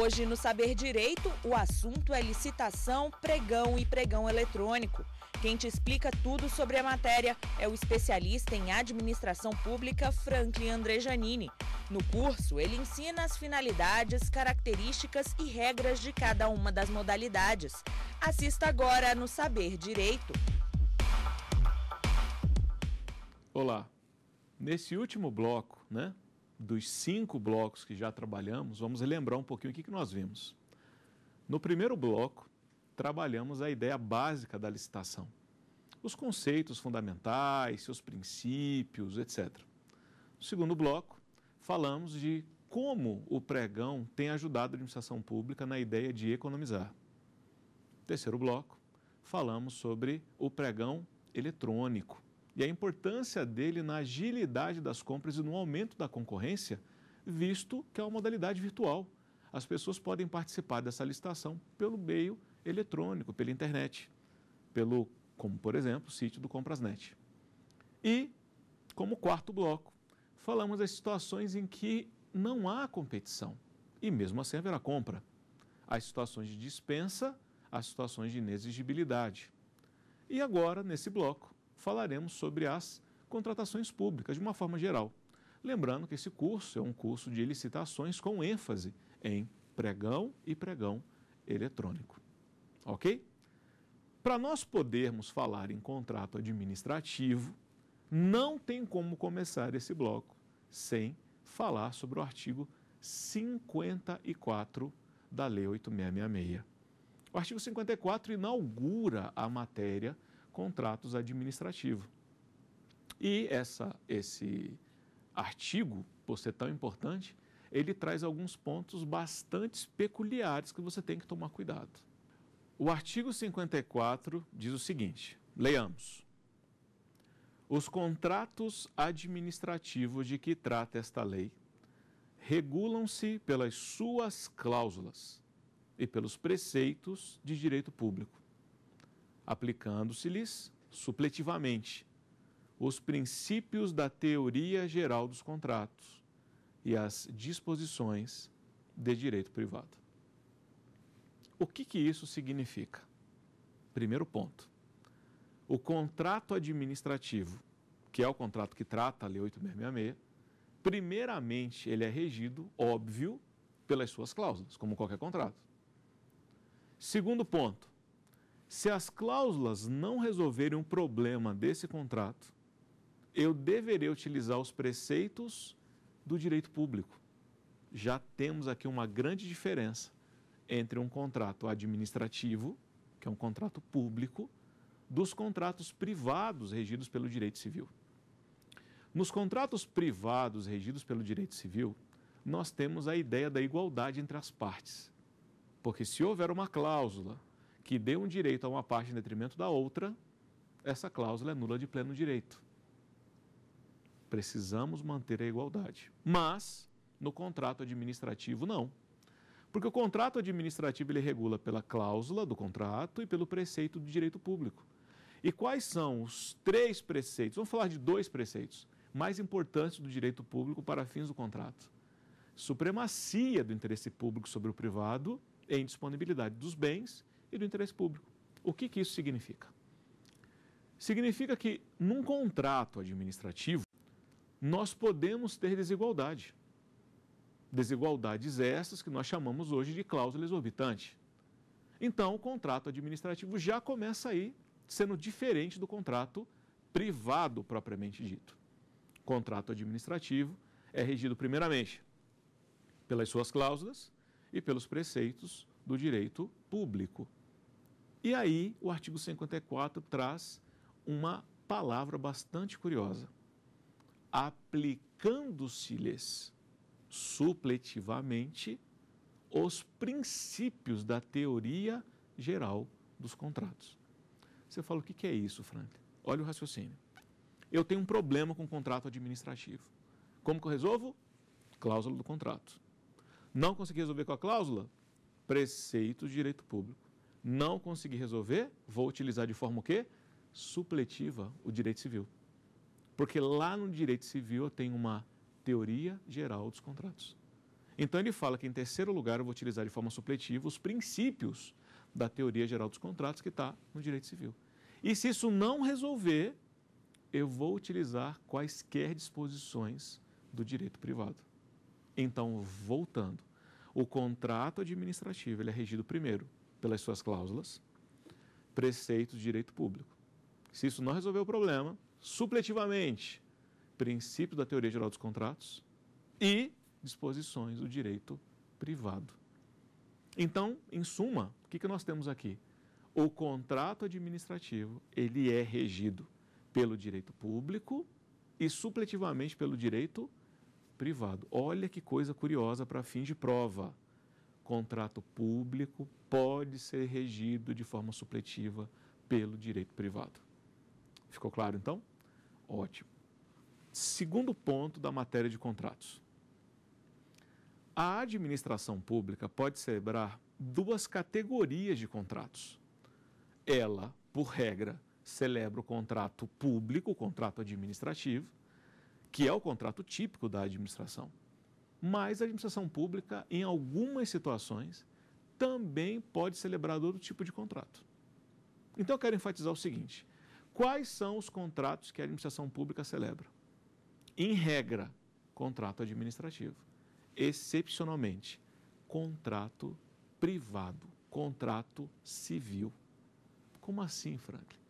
Hoje, no Saber Direito, o assunto é licitação, pregão e pregão eletrônico. Quem te explica tudo sobre a matéria é o especialista em administração pública Franklin Andrejanini. No curso, ele ensina as finalidades, características e regras de cada uma das modalidades. Assista agora no Saber Direito. Olá. Nesse último bloco, né, dos cinco blocos que já trabalhamos, vamos relembrar um pouquinho o que, que nós vimos. No primeiro bloco, trabalhamos a ideia básica da licitação, os conceitos fundamentais, seus princípios, etc. No segundo bloco, falamos de como o pregão tem ajudado a administração pública na ideia de economizar. Terceiro bloco, falamos sobre o pregão eletrônico, e a importância dele na agilidade das compras e no aumento da concorrência, visto que é uma modalidade virtual. As pessoas podem participar dessa licitação pelo meio eletrônico, pela internet, pelo, como por exemplo, o sítio do Comprasnet. E, como quarto bloco, falamos das situações em que não há competição e mesmo assim haverá compra. As situações de dispensa, as situações de inexigibilidade. E agora, nesse bloco, falaremos sobre as contratações públicas de uma forma geral. Lembrando que esse curso é um curso de licitações com ênfase em pregão e pregão eletrônico. Ok? Para nós podermos falar em contrato administrativo, não tem como começar esse bloco sem falar sobre o artigo 54 da Lei 8666. O artigo 54 inaugura a matéria contratos administrativos. E essa, esse artigo, por ser tão importante, ele traz alguns pontos bastante peculiares que você tem que tomar cuidado. O artigo 54 diz o seguinte: leamos. Os contratos administrativos de que trata esta lei regulam-se pelas suas cláusulas e pelos preceitos de direito público aplicando-se-lhes supletivamente os princípios da teoria geral dos contratos e as disposições de direito privado. O que, que isso significa? Primeiro ponto. O contrato administrativo, que é o contrato que trata a Lei 8666, primeiramente ele é regido, óbvio, pelas suas cláusulas, como qualquer contrato. Segundo ponto, se as cláusulas não resolverem o problema desse contrato, eu deverei utilizar os preceitos do direito público. Já temos aqui uma grande diferença entre um contrato administrativo, que é um contrato público, dos contratos privados regidos pelo direito civil. Nos contratos privados regidos pelo direito civil, nós temos a ideia da igualdade entre as partes. Porque se houver uma cláusula que dê um direito a uma parte em detrimento da outra, essa cláusula é nula de pleno direito. Precisamos manter a igualdade. Mas, no contrato administrativo, não. Porque o contrato administrativo ele regula pela cláusula do contrato e pelo preceito do direito público. E quais são os três preceitos? Vamos falar de dois preceitos mais importantes do direito público para fins do contrato: supremacia do interesse público sobre o privado em disponibilidade dos bens e do interesse público. O que, que isso significa? Significa que, num contrato administrativo, nós podemos ter desigualdade. Desigualdades essas que nós chamamos hoje de cláusula exorbitante. Então, o contrato administrativo já começa aí sendo diferente do contrato privado propriamente dito. O contrato administrativo é regido primeiramente pelas suas cláusulas e pelos preceitos do direito público e aí o artigo 54 traz uma palavra bastante curiosa. Aplicando-se-lhes supletivamente os princípios da teoria geral dos contratos. Você fala, o que é isso, Frank? Olha o raciocínio. Eu tenho um problema com o contrato administrativo. Como que eu resolvo? Cláusula do contrato. Não consegui resolver com a cláusula? Preceito de direito público não conseguir resolver, vou utilizar de forma o quê? Supletiva o direito civil. Porque lá no direito civil eu tenho uma teoria geral dos contratos. Então ele fala que, em terceiro lugar, eu vou utilizar de forma supletiva os princípios da teoria geral dos contratos que está no direito civil. E se isso não resolver, eu vou utilizar quaisquer disposições do direito privado. Então, voltando, o contrato administrativo ele é regido primeiro pelas suas cláusulas, preceitos de direito público. Se isso não resolver o problema, supletivamente, princípio da teoria geral dos contratos e disposições do direito privado. Então, em suma, o que, que nós temos aqui? O contrato administrativo, ele é regido pelo direito público e supletivamente pelo direito privado. Olha que coisa curiosa para fins de prova contrato público pode ser regido de forma supletiva pelo direito privado. Ficou claro então? Ótimo. Segundo ponto da matéria de contratos. A administração pública pode celebrar duas categorias de contratos. Ela, por regra, celebra o contrato público, o contrato administrativo, que é o contrato típico da administração mas a administração pública, em algumas situações, também pode celebrar outro tipo de contrato. Então, eu quero enfatizar o seguinte: quais são os contratos que a administração pública celebra? Em regra, contrato administrativo. Excepcionalmente, contrato privado, contrato civil. Como assim, Franklin?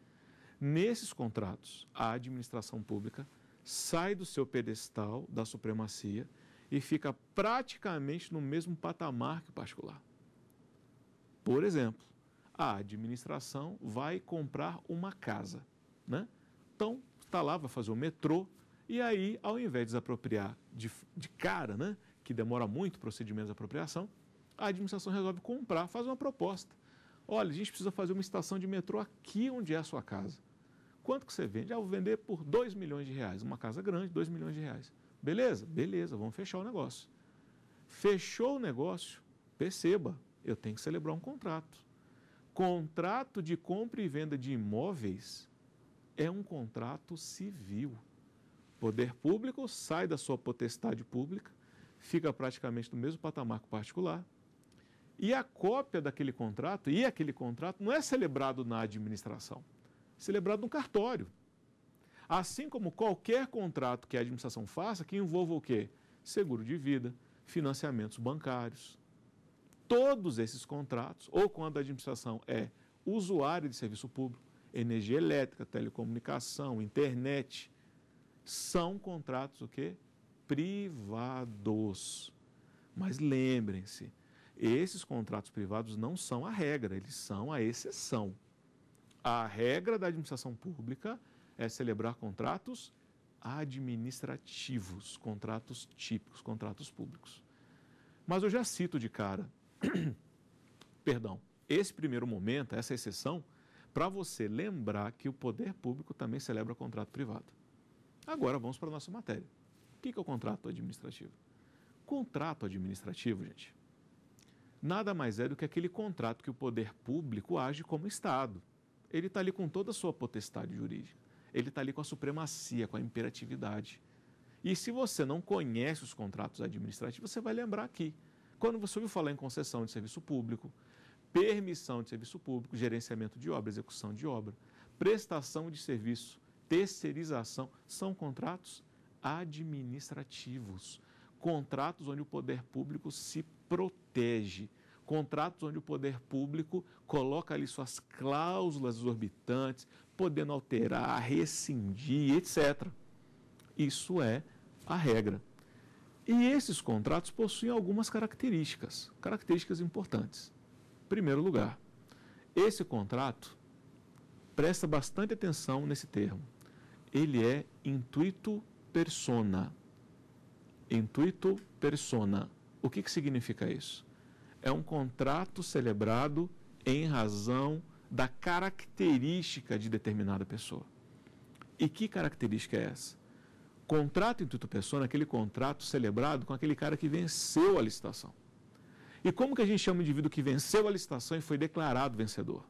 Nesses contratos, a administração pública sai do seu pedestal da supremacia e fica praticamente no mesmo patamar que o particular. Por exemplo, a administração vai comprar uma casa, né? Então, está lá, vai fazer o metrô, e aí, ao invés de desapropriar de, de cara, né? Que demora muito o procedimento de apropriação, a administração resolve comprar, faz uma proposta. Olha, a gente precisa fazer uma estação de metrô aqui onde é a sua casa. Quanto que você vende? Ah, vou vender por 2 milhões de reais. Uma casa grande, 2 milhões de reais. Beleza? Beleza, vamos fechar o negócio. Fechou o negócio, perceba, eu tenho que celebrar um contrato. Contrato de compra e venda de imóveis é um contrato civil. Poder público sai da sua potestade pública, fica praticamente no mesmo patamar que o particular. E a cópia daquele contrato, e aquele contrato, não é celebrado na administração, é celebrado no cartório. Assim como qualquer contrato que a administração faça, que envolva o quê? Seguro de vida, financiamentos bancários. Todos esses contratos, ou quando a administração é usuário de serviço público, energia elétrica, telecomunicação, internet, são contratos o quê? Privados. Mas lembrem-se, esses contratos privados não são a regra, eles são a exceção. A regra da administração pública é celebrar contratos administrativos, contratos típicos, contratos públicos. Mas eu já cito de cara, perdão, esse primeiro momento, essa exceção, para você lembrar que o poder público também celebra contrato privado. Agora vamos para a nossa matéria. O que é o contrato administrativo? Contrato administrativo, gente, nada mais é do que aquele contrato que o poder público age como Estado. Ele está ali com toda a sua potestade jurídica ele está ali com a supremacia, com a imperatividade. E se você não conhece os contratos administrativos, você vai lembrar aqui. Quando você ouviu falar em concessão de serviço público, permissão de serviço público, gerenciamento de obra, execução de obra, prestação de serviço, terceirização, são contratos administrativos. Contratos onde o poder público se protege. Contratos onde o poder público coloca ali suas cláusulas exorbitantes, podendo alterar, rescindir, etc. Isso é a regra. E esses contratos possuem algumas características, características importantes. Em primeiro lugar, esse contrato presta bastante atenção nesse termo. Ele é intuito persona. Intuito persona. O que, que significa isso? É um contrato celebrado em razão da característica de determinada pessoa. E que característica é essa? Contrato intuito pessoa aquele contrato celebrado com aquele cara que venceu a licitação. E como que a gente chama o indivíduo que venceu a licitação e foi declarado vencedor?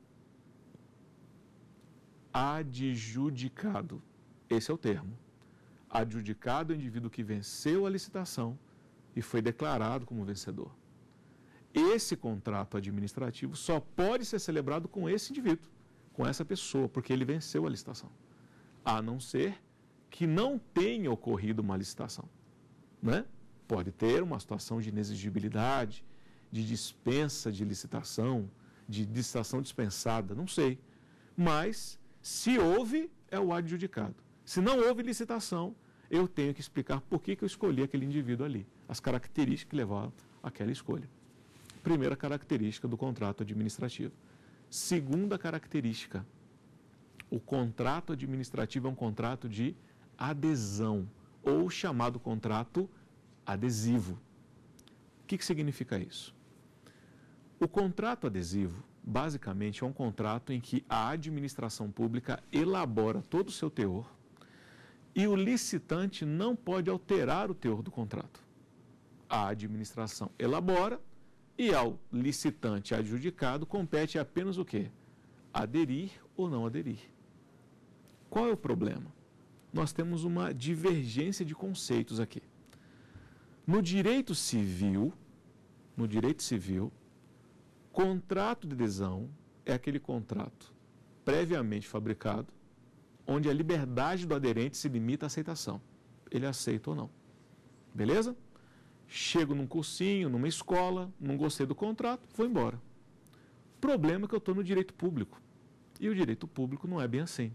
Adjudicado. Esse é o termo. Adjudicado é o indivíduo que venceu a licitação e foi declarado como vencedor. Esse contrato administrativo só pode ser celebrado com esse indivíduo, com essa pessoa, porque ele venceu a licitação. A não ser que não tenha ocorrido uma licitação. Né? Pode ter uma situação de inexigibilidade, de dispensa de licitação, de licitação dispensada, não sei. Mas, se houve, é o adjudicado. Se não houve licitação, eu tenho que explicar por que, que eu escolhi aquele indivíduo ali, as características que levaram àquela escolha. Primeira característica do contrato administrativo. Segunda característica, o contrato administrativo é um contrato de adesão, ou chamado contrato adesivo. O que, que significa isso? O contrato adesivo, basicamente, é um contrato em que a administração pública elabora todo o seu teor e o licitante não pode alterar o teor do contrato. A administração elabora, e ao licitante adjudicado compete apenas o quê? Aderir ou não aderir. Qual é o problema? Nós temos uma divergência de conceitos aqui. No direito civil, no direito civil, contrato de adesão é aquele contrato previamente fabricado onde a liberdade do aderente se limita à aceitação. Ele aceita ou não. Beleza? chego num cursinho, numa escola, não gostei do contrato, vou embora. Problema é que eu estou no direito público. E o direito público não é bem assim.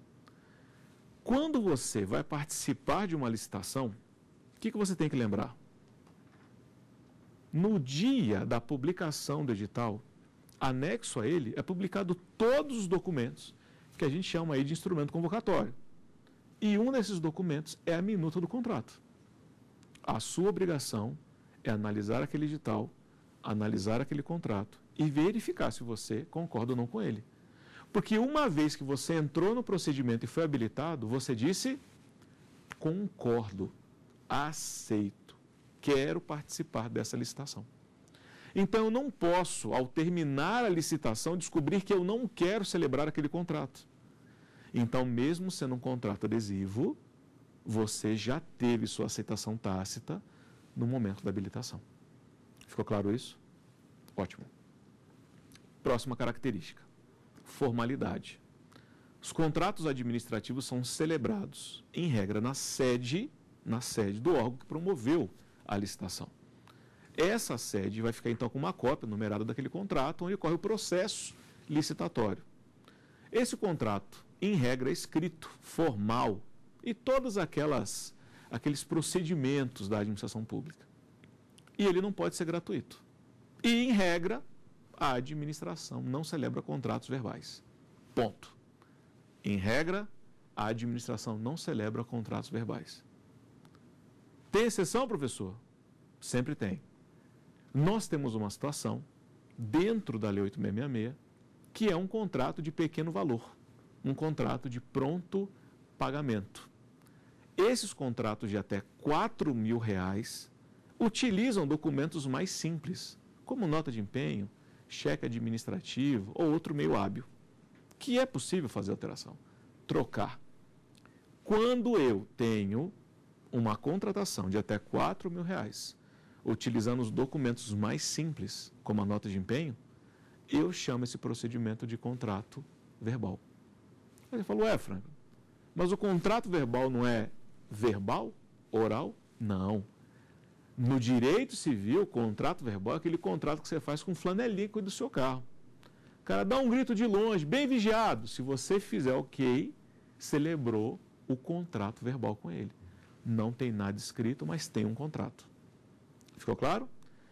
Quando você vai participar de uma licitação, o que, que você tem que lembrar? No dia da publicação do edital, anexo a ele é publicado todos os documentos que a gente chama aí de instrumento convocatório. E um desses documentos é a minuta do contrato. A sua obrigação é analisar aquele edital, analisar aquele contrato e verificar se você concorda ou não com ele. Porque uma vez que você entrou no procedimento e foi habilitado, você disse: concordo, aceito, quero participar dessa licitação. Então eu não posso, ao terminar a licitação, descobrir que eu não quero celebrar aquele contrato. Então, mesmo sendo um contrato adesivo, você já teve sua aceitação tácita, no momento da habilitação. Ficou claro isso? Ótimo. Próxima característica: formalidade. Os contratos administrativos são celebrados, em regra, na sede, na sede do órgão que promoveu a licitação. Essa sede vai ficar então com uma cópia numerada daquele contrato onde ocorre o processo licitatório. Esse contrato, em regra, é escrito, formal, e todas aquelas aqueles procedimentos da administração pública. E ele não pode ser gratuito. E, em regra, a administração não celebra contratos verbais. Ponto. Em regra, a administração não celebra contratos verbais. Tem exceção, professor? Sempre tem. Nós temos uma situação dentro da Lei 8666 que é um contrato de pequeno valor, um contrato de pronto pagamento. Esses contratos de até 4 mil reais utilizam documentos mais simples, como nota de empenho, cheque administrativo ou outro meio hábil, que é possível fazer alteração, trocar. Quando eu tenho uma contratação de até 4 mil reais, utilizando os documentos mais simples, como a nota de empenho, eu chamo esse procedimento de contrato verbal. Ele falou, é, Franco, mas o contrato verbal não é verbal, oral? Não. No direito civil, contrato verbal é aquele contrato que você faz com flanelico do seu carro. O cara dá um grito de longe, bem vigiado. Se você fizer ok, celebrou o contrato verbal com ele. Não tem nada escrito, mas tem um contrato. Ficou claro?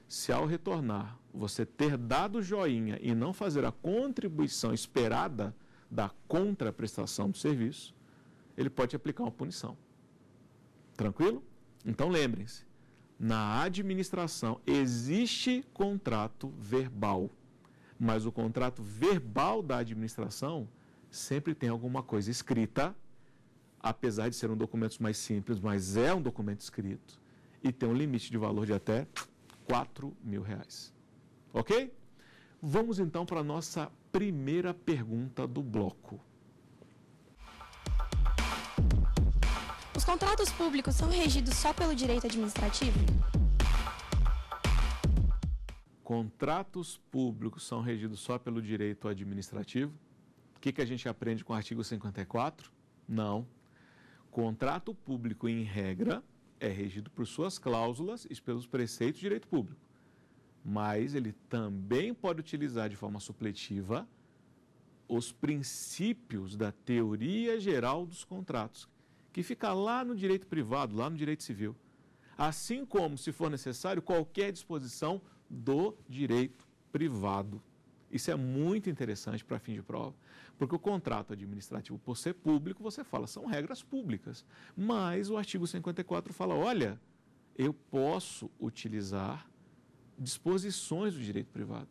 Se ao retornar você ter dado joinha e não fazer a contribuição esperada da contraprestação do serviço, ele pode aplicar uma punição. Tranquilo? Então lembrem-se, na administração existe contrato verbal, mas o contrato verbal da administração sempre tem alguma coisa escrita, apesar de ser um documento mais simples, mas é um documento escrito e tem um limite de valor de até 4 mil reais. Ok? Vamos então para a nossa primeira pergunta do bloco. Os contratos públicos são regidos só pelo direito administrativo? Contratos públicos são regidos só pelo direito administrativo? O que, que a gente aprende com o artigo 54? Não. Contrato público, em regra, é regido por suas cláusulas e pelos preceitos de direito público. Mas ele também pode utilizar de forma supletiva os princípios da teoria geral dos contratos, que fica lá no direito privado, lá no direito civil. Assim como, se for necessário, qualquer disposição do direito privado. Isso é muito interessante para fim de prova, porque o contrato administrativo, por ser público, você fala, são regras públicas. Mas o artigo 54 fala: olha, eu posso utilizar disposições do direito privado.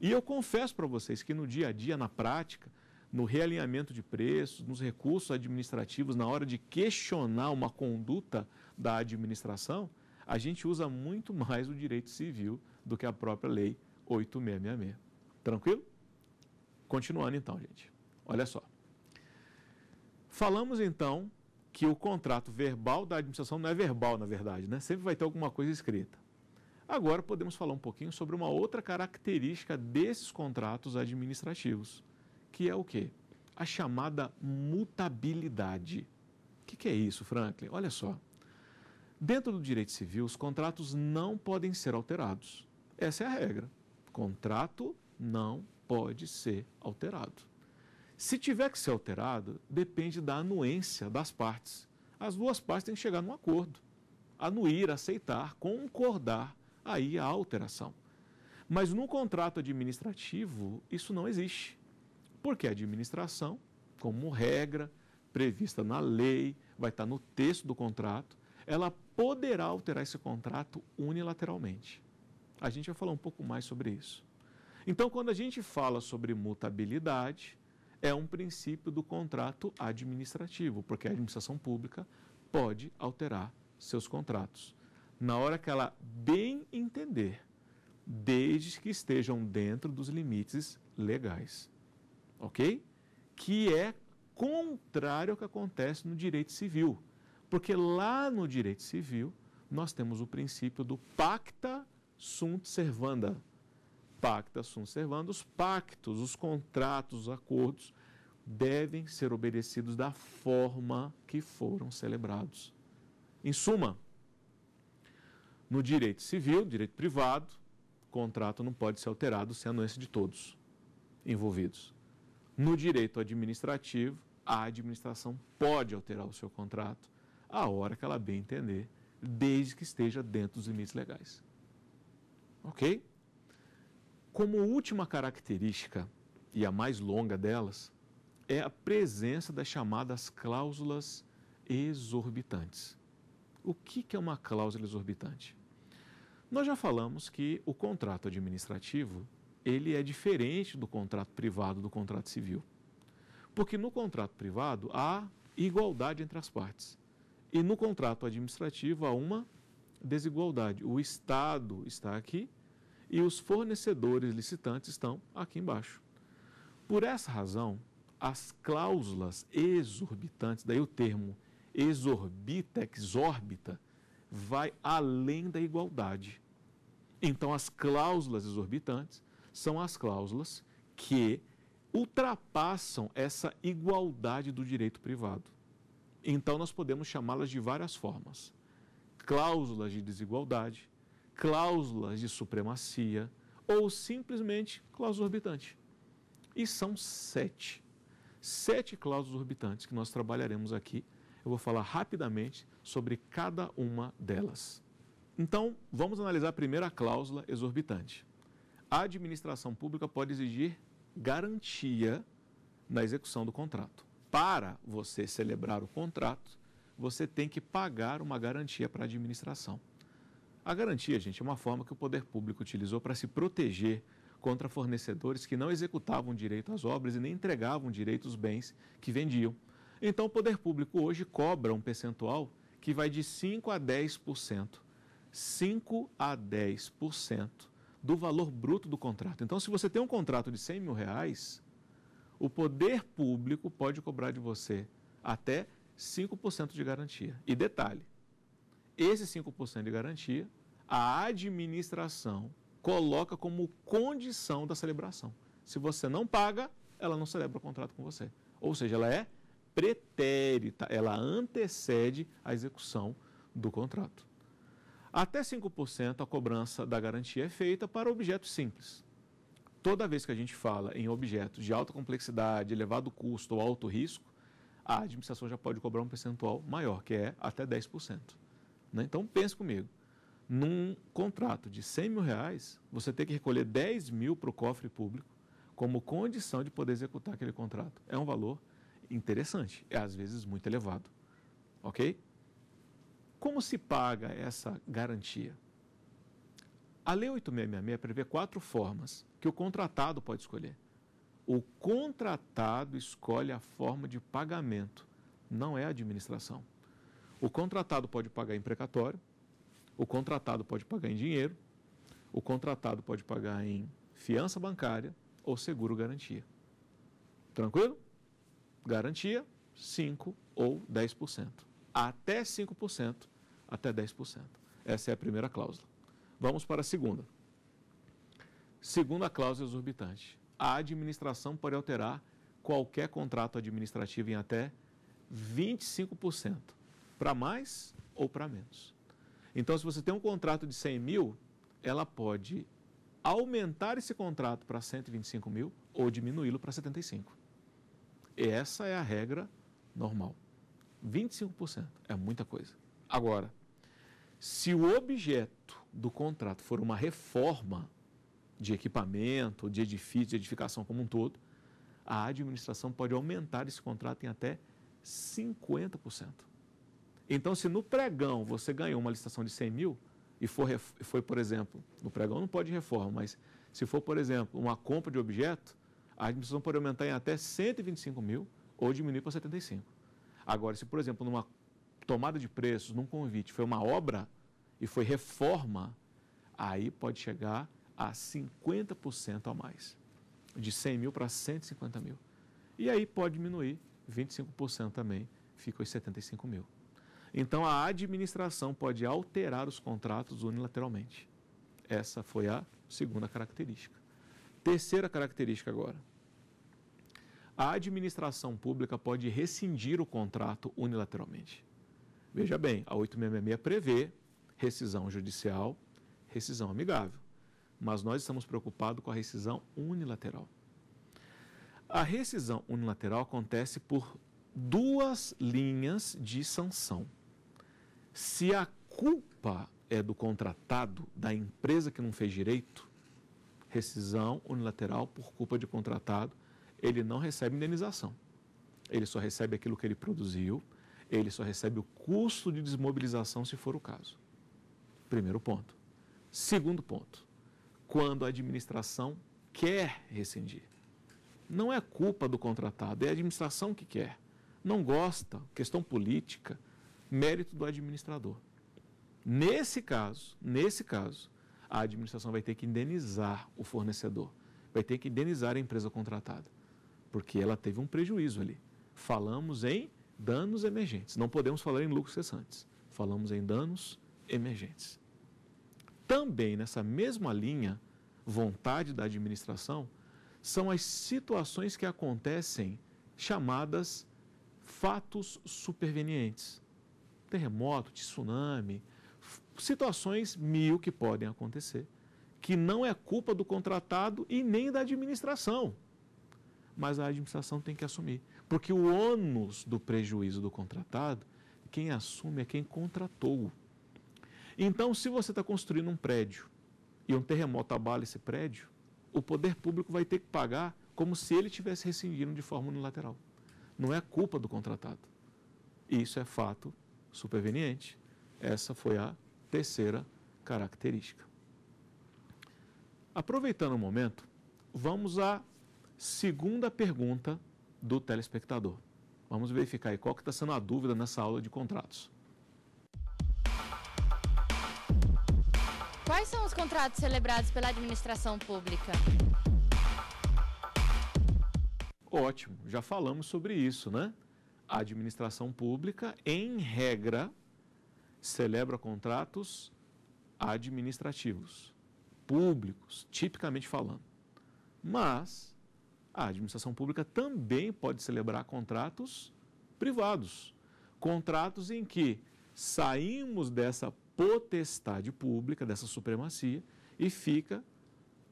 E eu confesso para vocês que no dia a dia, na prática, no realinhamento de preços, nos recursos administrativos, na hora de questionar uma conduta da administração, a gente usa muito mais o direito civil do que a própria lei 8666. Tranquilo? Continuando então, gente. Olha só. Falamos então que o contrato verbal da administração não é verbal, na verdade, né? Sempre vai ter alguma coisa escrita. Agora podemos falar um pouquinho sobre uma outra característica desses contratos administrativos que é o quê? A chamada mutabilidade. O que, que é isso, Franklin? Olha só. Dentro do direito civil, os contratos não podem ser alterados. Essa é a regra. Contrato não pode ser alterado. Se tiver que ser alterado, depende da anuência das partes. As duas partes têm que chegar num acordo. Anuir, aceitar, concordar aí a alteração. Mas no contrato administrativo, isso não existe. Porque a administração, como regra prevista na lei, vai estar no texto do contrato, ela poderá alterar esse contrato unilateralmente. A gente vai falar um pouco mais sobre isso. Então, quando a gente fala sobre mutabilidade, é um princípio do contrato administrativo, porque a administração pública pode alterar seus contratos. Na hora que ela bem entender, desde que estejam dentro dos limites legais ok? Que é contrário ao que acontece no direito civil. Porque lá no direito civil, nós temos o princípio do pacta sunt servanda. Pacta sunt servanda, os pactos, os contratos, os acordos devem ser obedecidos da forma que foram celebrados. Em suma, no direito civil, direito privado, o contrato não pode ser alterado sem a anuência de todos envolvidos. No direito administrativo, a administração pode alterar o seu contrato a hora que ela bem entender, desde que esteja dentro dos limites legais. Ok? Como última característica, e a mais longa delas, é a presença das chamadas cláusulas exorbitantes. O que é uma cláusula exorbitante? Nós já falamos que o contrato administrativo ele é diferente do contrato privado do contrato civil. Porque no contrato privado há igualdade entre as partes. E no contrato administrativo há uma desigualdade. O Estado está aqui e os fornecedores licitantes estão aqui embaixo. Por essa razão, as cláusulas exorbitantes, daí o termo exorbita, exórbita, vai além da igualdade. Então, as cláusulas exorbitantes são as cláusulas que ultrapassam essa igualdade do direito privado. Então, nós podemos chamá-las de várias formas: cláusulas de desigualdade, cláusulas de supremacia ou simplesmente cláusula orbitante. E são sete. Sete cláusulas orbitantes que nós trabalharemos aqui. Eu vou falar rapidamente sobre cada uma delas. Então, vamos analisar primeiro a cláusula exorbitante a administração pública pode exigir garantia na execução do contrato. Para você celebrar o contrato, você tem que pagar uma garantia para a administração. A garantia, gente, é uma forma que o poder público utilizou para se proteger contra fornecedores que não executavam direito às obras e nem entregavam direito os bens que vendiam. Então, o poder público hoje cobra um percentual que vai de 5% a 10%. 5% a 10% do valor bruto do contrato. Então, se você tem um contrato de 100 mil reais, o poder público pode cobrar de você até 5% de garantia. E detalhe, esse 5% de garantia, a administração coloca como condição da celebração. Se você não paga, ela não celebra o contrato com você. Ou seja, ela é pretérita, ela antecede a execução do contrato. Até 5% a cobrança da garantia é feita para objetos simples. Toda vez que a gente fala em objetos de alta complexidade, elevado custo ou alto risco, a administração já pode cobrar um percentual maior, que é até 10%. Né? Então, pense comigo. Num contrato de 100 mil reais, você tem que recolher 10 mil para o cofre público como condição de poder executar aquele contrato. É um valor interessante, é às vezes muito elevado. Ok? Como se paga essa garantia? A Lei 8666 prevê quatro formas que o contratado pode escolher. O contratado escolhe a forma de pagamento, não é a administração. O contratado pode pagar em precatório, o contratado pode pagar em dinheiro, o contratado pode pagar em fiança bancária ou seguro garantia. Tranquilo? Garantia 5 ou 10% até 5%, até 10%. Essa é a primeira cláusula. Vamos para a segunda. Segunda cláusula exorbitante. A administração pode alterar qualquer contrato administrativo em até 25%, para mais ou para menos. Então, se você tem um contrato de 100 mil, ela pode aumentar esse contrato para 125 mil ou diminuí-lo para 75. E essa é a regra normal. 25% é muita coisa. Agora, se o objeto do contrato for uma reforma de equipamento, de edifício, de edificação como um todo, a administração pode aumentar esse contrato em até 50%. Então, se no pregão você ganhou uma licitação de 100 mil e for, foi, por exemplo, no pregão não pode reforma, mas se for, por exemplo, uma compra de objeto, a administração pode aumentar em até 125 mil ou diminuir para 75. Agora, se, por exemplo, numa tomada de preços, num convite, foi uma obra e foi reforma, aí pode chegar a 50% a mais, de 100 mil para 150 mil. E aí pode diminuir 25% também, fica os 75 mil. Então a administração pode alterar os contratos unilateralmente. Essa foi a segunda característica. Terceira característica agora a administração pública pode rescindir o contrato unilateralmente. Veja bem, a 866 prevê rescisão judicial, rescisão amigável, mas nós estamos preocupados com a rescisão unilateral. A rescisão unilateral acontece por duas linhas de sanção. Se a culpa é do contratado, da empresa que não fez direito, rescisão unilateral por culpa de contratado, ele não recebe indenização. Ele só recebe aquilo que ele produziu, ele só recebe o custo de desmobilização, se for o caso. Primeiro ponto. Segundo ponto, quando a administração quer rescindir. Não é culpa do contratado, é a administração que quer. Não gosta, questão política, mérito do administrador. Nesse caso, nesse caso, a administração vai ter que indenizar o fornecedor, vai ter que indenizar a empresa contratada porque ela teve um prejuízo ali. Falamos em danos emergentes, não podemos falar em lucros cessantes, falamos em danos emergentes. Também nessa mesma linha, vontade da administração, são as situações que acontecem chamadas fatos supervenientes. Terremoto, tsunami, situações mil que podem acontecer, que não é culpa do contratado e nem da administração mas a administração tem que assumir. Porque o ônus do prejuízo do contratado, quem assume é quem contratou. Então, se você está construindo um prédio e um terremoto abala esse prédio, o poder público vai ter que pagar como se ele tivesse rescindindo de forma unilateral. Não é culpa do contratado. Isso é fato superveniente. Essa foi a terceira característica. Aproveitando o momento, vamos à Segunda pergunta do telespectador. Vamos verificar aí qual que está sendo a dúvida nessa aula de contratos. Quais são os contratos celebrados pela administração pública? Ótimo, já falamos sobre isso, né? A administração pública, em regra, celebra contratos administrativos, públicos, tipicamente falando. Mas a administração pública também pode celebrar contratos privados. Contratos em que saímos dessa potestade pública, dessa supremacia, e fica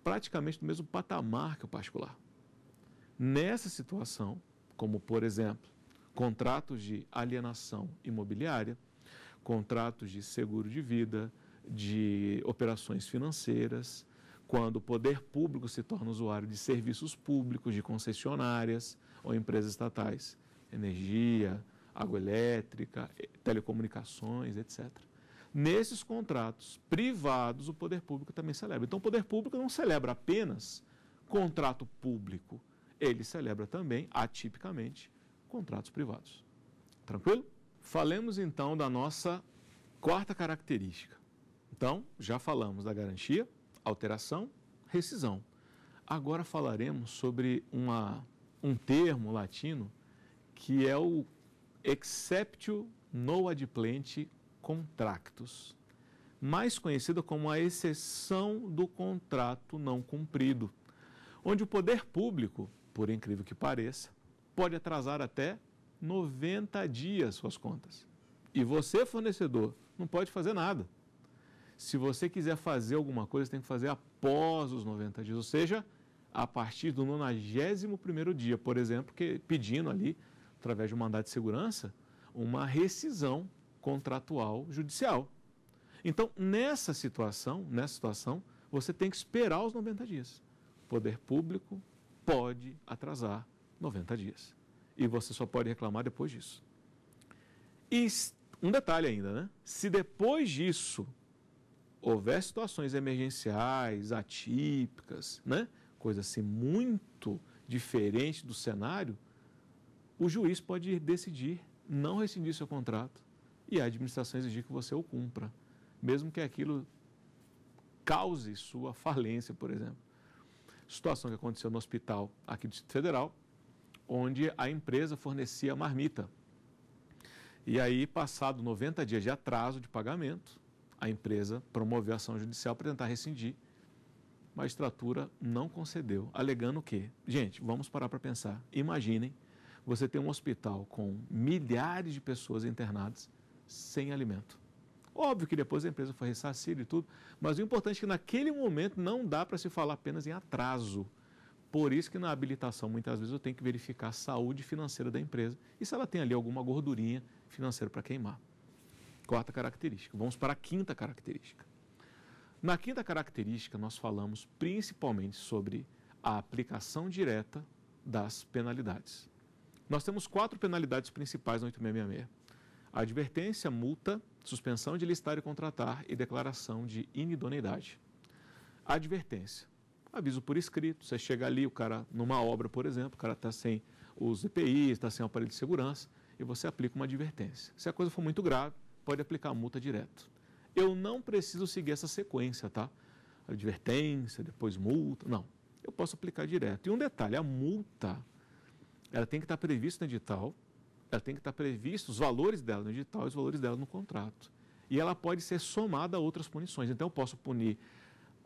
praticamente no mesmo patamar que o particular. Nessa situação, como por exemplo, contratos de alienação imobiliária, contratos de seguro de vida, de operações financeiras, quando o poder público se torna usuário de serviços públicos, de concessionárias ou empresas estatais, energia, água elétrica, eh, telecomunicações, etc. Nesses contratos privados, o poder público também celebra. Então, o poder público não celebra apenas contrato público, ele celebra também, atipicamente, contratos privados. Tranquilo? Falemos então da nossa quarta característica. Então, já falamos da garantia, alteração, rescisão. Agora falaremos sobre uma, um termo latino que é o exceptio no adplente contractus, mais conhecido como a exceção do contrato não cumprido, onde o poder público, por incrível que pareça, pode atrasar até 90 dias suas contas. E você, fornecedor, não pode fazer nada. Se você quiser fazer alguma coisa, tem que fazer após os 90 dias, ou seja, a partir do 91º dia, por exemplo, que pedindo ali, através de um mandado de segurança, uma rescisão contratual judicial. Então, nessa situação, nessa situação, você tem que esperar os 90 dias. O poder público pode atrasar 90 dias. E você só pode reclamar depois disso. E um detalhe ainda, né? Se depois disso houver situações emergenciais, atípicas, né? coisa assim muito diferente do cenário, o juiz pode decidir não rescindir seu contrato e a administração exigir que você o cumpra, mesmo que aquilo cause sua falência, por exemplo. Situação que aconteceu no hospital aqui do Distrito Federal, onde a empresa fornecia marmita. E aí, passado 90 dias de atraso de pagamento, a empresa promoveu a ação judicial para tentar rescindir. magistratura não concedeu, alegando o quê? Gente, vamos parar para pensar. Imaginem, você tem um hospital com milhares de pessoas internadas sem alimento. Óbvio que depois a empresa foi ressarcida e tudo, mas o importante é que naquele momento não dá para se falar apenas em atraso. Por isso que na habilitação, muitas vezes, eu tenho que verificar a saúde financeira da empresa e se ela tem ali alguma gordurinha financeira para queimar. Quarta característica. Vamos para a quinta característica. Na quinta característica, nós falamos principalmente sobre a aplicação direta das penalidades. Nós temos quatro penalidades principais no 8666: a advertência, multa, suspensão de listar e contratar e declaração de inidoneidade. A advertência. Aviso por escrito, você chega ali, o cara, numa obra, por exemplo, o cara está sem os EPIs, está sem o aparelho de segurança, e você aplica uma advertência. Se a coisa for muito grave, pode aplicar a multa direto. Eu não preciso seguir essa sequência, tá? Advertência, depois multa, não. Eu posso aplicar direto. E um detalhe, a multa, ela tem que estar prevista no edital, ela tem que estar prevista os valores dela no edital e os valores dela no contrato. E ela pode ser somada a outras punições. Então, eu posso punir,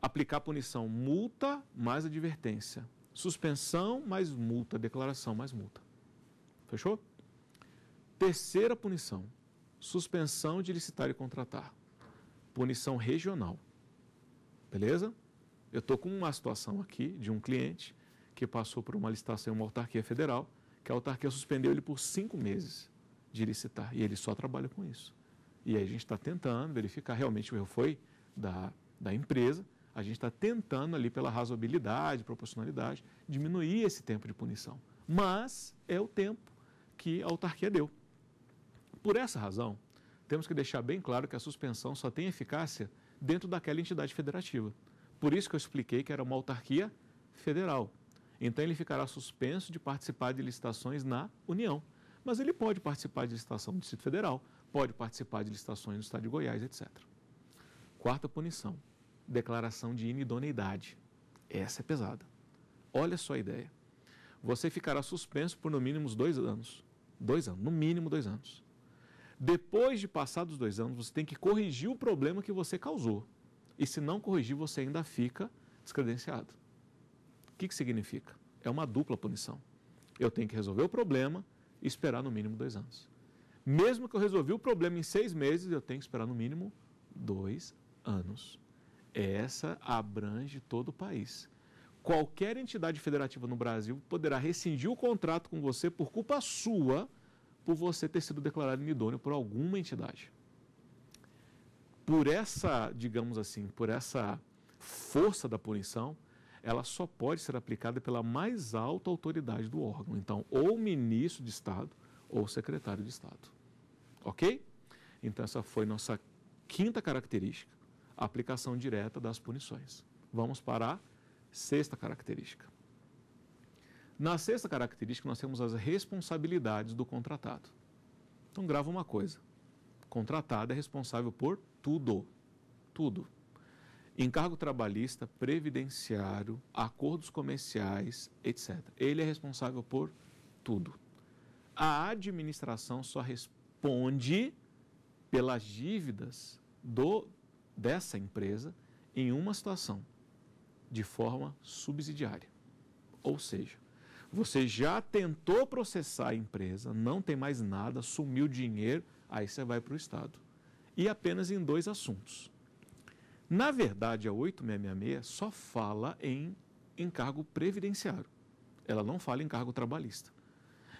aplicar a punição multa mais advertência, suspensão mais multa, declaração mais multa. Fechou? Terceira punição, suspensão de licitar e contratar. Punição regional. Beleza? Eu estou com uma situação aqui de um cliente que passou por uma licitação em uma autarquia federal, que a autarquia suspendeu ele por cinco meses de licitar. E ele só trabalha com isso. E aí a gente está tentando verificar, realmente o erro foi da, da empresa, a gente está tentando ali pela razoabilidade, proporcionalidade, diminuir esse tempo de punição. Mas é o tempo que a autarquia deu. Por essa razão, temos que deixar bem claro que a suspensão só tem eficácia dentro daquela entidade federativa. Por isso que eu expliquei que era uma autarquia federal. Então ele ficará suspenso de participar de licitações na União. Mas ele pode participar de licitação no Distrito Federal, pode participar de licitações no Estado de Goiás, etc. Quarta punição: declaração de inidoneidade. Essa é pesada. Olha só a ideia. Você ficará suspenso por no mínimo dois anos. Dois anos, no mínimo dois anos. Depois de passar dos dois anos, você tem que corrigir o problema que você causou. E se não corrigir, você ainda fica descredenciado. O que, que significa? É uma dupla punição. Eu tenho que resolver o problema e esperar no mínimo dois anos. Mesmo que eu resolvi o problema em seis meses, eu tenho que esperar no mínimo dois anos. Essa abrange todo o país. Qualquer entidade federativa no Brasil poderá rescindir o contrato com você por culpa sua por você ter sido declarado inidôneo por alguma entidade. Por essa, digamos assim, por essa força da punição, ela só pode ser aplicada pela mais alta autoridade do órgão. Então, ou ministro de Estado ou secretário de Estado. Ok? Então, essa foi nossa quinta característica, aplicação direta das punições. Vamos para a sexta característica. Na sexta característica, nós temos as responsabilidades do contratado. Então, grava uma coisa: contratado é responsável por tudo. Tudo. Encargo trabalhista, previdenciário, acordos comerciais, etc. Ele é responsável por tudo. A administração só responde pelas dívidas do dessa empresa em uma situação, de forma subsidiária. Ou seja, você já tentou processar a empresa, não tem mais nada, sumiu dinheiro, aí você vai para o Estado. E apenas em dois assuntos. Na verdade, a 8666 só fala em encargo previdenciário. Ela não fala em encargo trabalhista.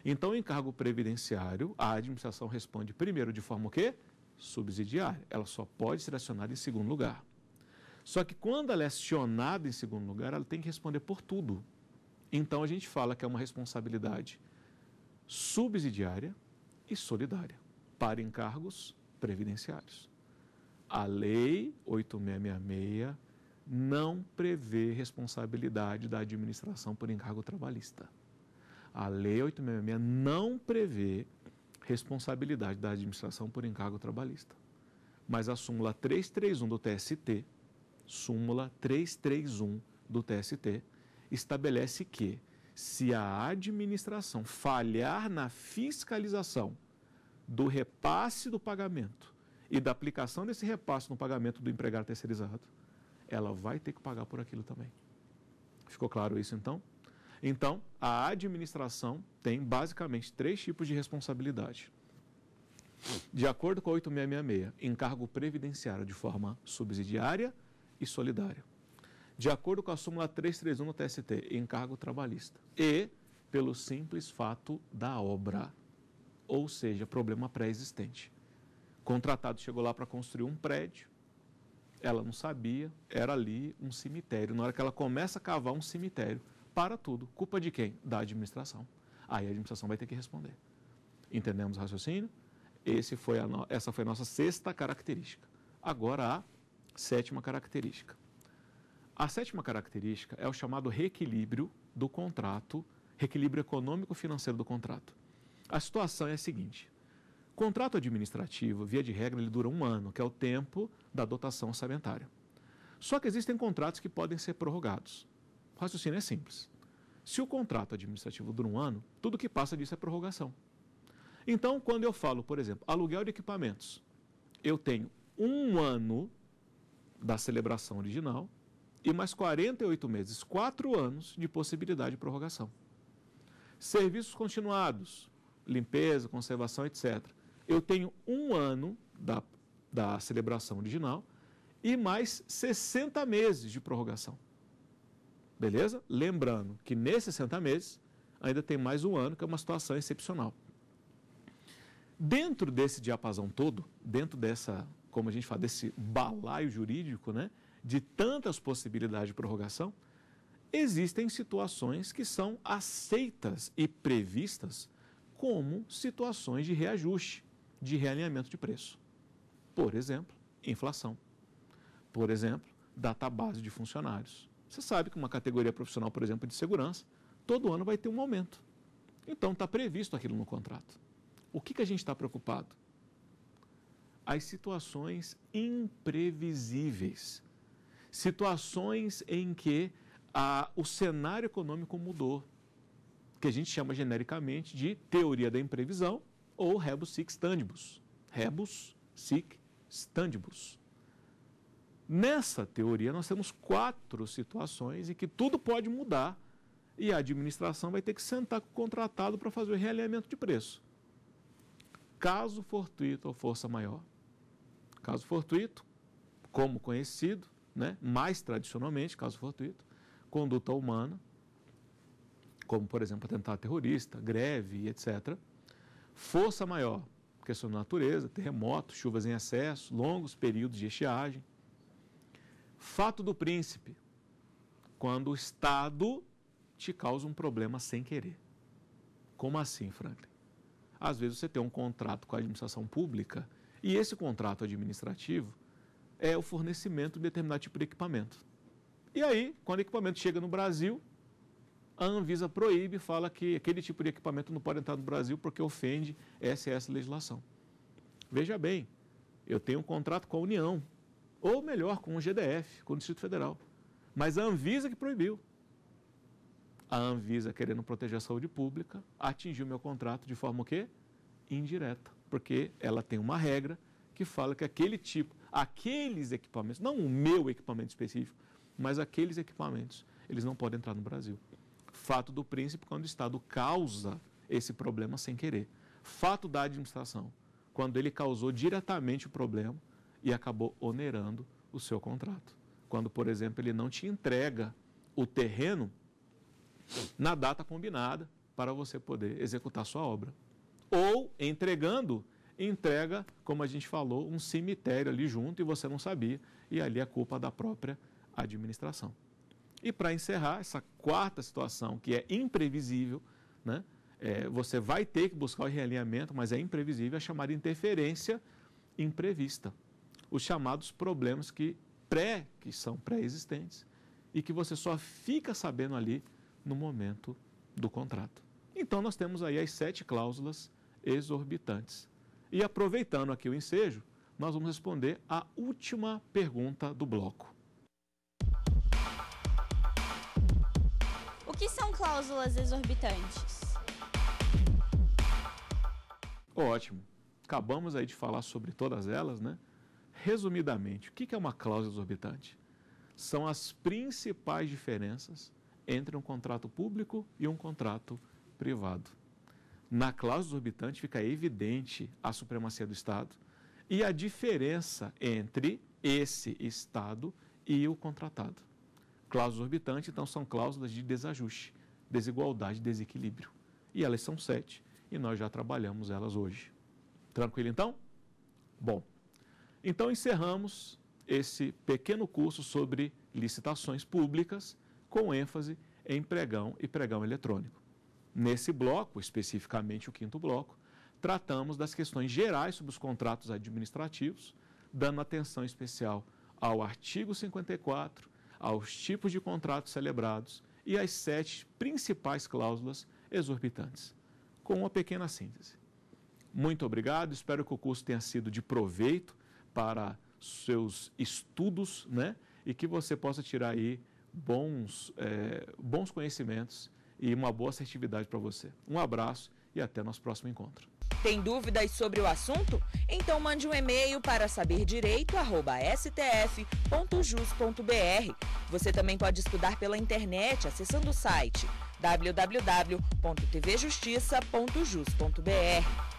Então, em encargo previdenciário, a administração responde primeiro de forma o quê? Subsidiária. Ela só pode ser acionada em segundo lugar. Só que quando ela é acionada em segundo lugar, ela tem que responder por tudo. Então a gente fala que é uma responsabilidade subsidiária e solidária para encargos previdenciários. A Lei 8666 não prevê responsabilidade da administração por encargo trabalhista. A Lei 8666 não prevê responsabilidade da administração por encargo trabalhista. Mas a súmula 331 do TST, súmula 331 do TST, estabelece que, se a administração falhar na fiscalização do repasse do pagamento e da aplicação desse repasse no pagamento do empregado terceirizado, ela vai ter que pagar por aquilo também. Ficou claro isso então? Então, a administração tem basicamente três tipos de responsabilidade. De acordo com a 8666, encargo previdenciário de forma subsidiária e solidária de acordo com a súmula 331 do TST, encargo trabalhista, e pelo simples fato da obra, ou seja, problema pré-existente. Contratado chegou lá para construir um prédio, ela não sabia, era ali um cemitério. Na hora que ela começa a cavar um cemitério, para tudo. Culpa de quem? Da administração. Aí a administração vai ter que responder. Entendemos o raciocínio? Esse foi a no... Essa foi a nossa sexta característica. Agora a sétima característica. A sétima característica é o chamado reequilíbrio do contrato, reequilíbrio econômico-financeiro do contrato. A situação é a seguinte: contrato administrativo, via de regra, ele dura um ano, que é o tempo da dotação orçamentária. Só que existem contratos que podem ser prorrogados. O raciocínio é simples. Se o contrato administrativo dura um ano, tudo que passa disso é prorrogação. Então, quando eu falo, por exemplo, aluguel de equipamentos, eu tenho um ano da celebração original e mais 48 meses, 4 anos de possibilidade de prorrogação. Serviços continuados, limpeza, conservação, etc. Eu tenho um ano da, da celebração original e mais 60 meses de prorrogação. Beleza? Lembrando que nesses 60 meses ainda tem mais um ano, que é uma situação excepcional. Dentro desse diapasão todo, dentro dessa, como a gente fala, desse balaio jurídico, né? de tantas possibilidades de prorrogação, existem situações que são aceitas e previstas como situações de reajuste, de realinhamento de preço. Por exemplo, inflação. Por exemplo, data base de funcionários. Você sabe que uma categoria profissional, por exemplo, de segurança, todo ano vai ter um aumento. Então está previsto aquilo no contrato. O que, que a gente está preocupado? As situações imprevisíveis situações em que o cenário econômico mudou, que a gente chama genericamente de teoria da imprevisão ou rebus sic stantibus. Rebus sic stantibus. Nessa teoria, nós temos quatro situações em que tudo pode mudar e a administração vai ter que sentar com o contratado para fazer o realinhamento de preço. Caso fortuito ou força maior. Caso fortuito, como conhecido, né? mais tradicionalmente, caso fortuito, conduta humana, como, por exemplo, atentado terrorista, greve, etc. Força maior, questão é da natureza, terremoto, chuvas em excesso, longos períodos de estiagem. Fato do príncipe, quando o Estado te causa um problema sem querer. Como assim, Franklin? Às vezes você tem um contrato com a administração pública e esse contrato administrativo é o fornecimento de determinado tipo de equipamento. E aí, quando o equipamento chega no Brasil, a Anvisa proíbe, fala que aquele tipo de equipamento não pode entrar no Brasil porque ofende essa e essa legislação. Veja bem, eu tenho um contrato com a União, ou melhor, com o GDF, com o Distrito Federal. Mas a Anvisa que proibiu. A Anvisa, querendo proteger a saúde pública, atingiu meu contrato de forma o quê? Indireta, porque ela tem uma regra que fala que aquele tipo aqueles equipamentos, não o meu equipamento específico, mas aqueles equipamentos, eles não podem entrar no Brasil. Fato do príncipe quando o Estado causa esse problema sem querer. Fato da administração, quando ele causou diretamente o problema e acabou onerando o seu contrato. Quando, por exemplo, ele não te entrega o terreno na data combinada para você poder executar sua obra. Ou entregando entrega, como a gente falou, um cemitério ali junto e você não sabia, e ali é culpa da própria administração. E para encerrar, essa quarta situação, que é imprevisível, né? É, você vai ter que buscar o realinhamento, mas é imprevisível, é chamada interferência imprevista. Os chamados problemas que, pré, que são pré-existentes e que você só fica sabendo ali no momento do contrato. Então, nós temos aí as sete cláusulas exorbitantes. E aproveitando aqui o ensejo, nós vamos responder a última pergunta do bloco. O que são cláusulas exorbitantes? Ótimo. Acabamos aí de falar sobre todas elas, né? Resumidamente, o que é uma cláusula exorbitante? São as principais diferenças entre um contrato público e um contrato privado na cláusula exorbitante fica evidente a supremacia do Estado e a diferença entre esse Estado e o contratado. Cláusulas orbitantes, então, são cláusulas de desajuste, desigualdade, desequilíbrio. E elas são sete, e nós já trabalhamos elas hoje. Tranquilo, então? Bom, então encerramos esse pequeno curso sobre licitações públicas, com ênfase em pregão e pregão eletrônico. Nesse bloco, especificamente o quinto bloco, tratamos das questões gerais sobre os contratos administrativos, dando atenção especial ao artigo 54, aos tipos de contratos celebrados e às sete principais cláusulas exorbitantes, com uma pequena síntese. Muito obrigado, espero que o curso tenha sido de proveito para seus estudos, né? E que você possa tirar aí bons, é, bons conhecimentos e uma boa assertividade para você. Um abraço e até nosso próximo encontro. Tem dúvidas sobre o assunto? Então mande um e-mail para saberdireito@stf.jus.br. Você também pode estudar pela internet acessando o site www.tvjustiça.jus.br.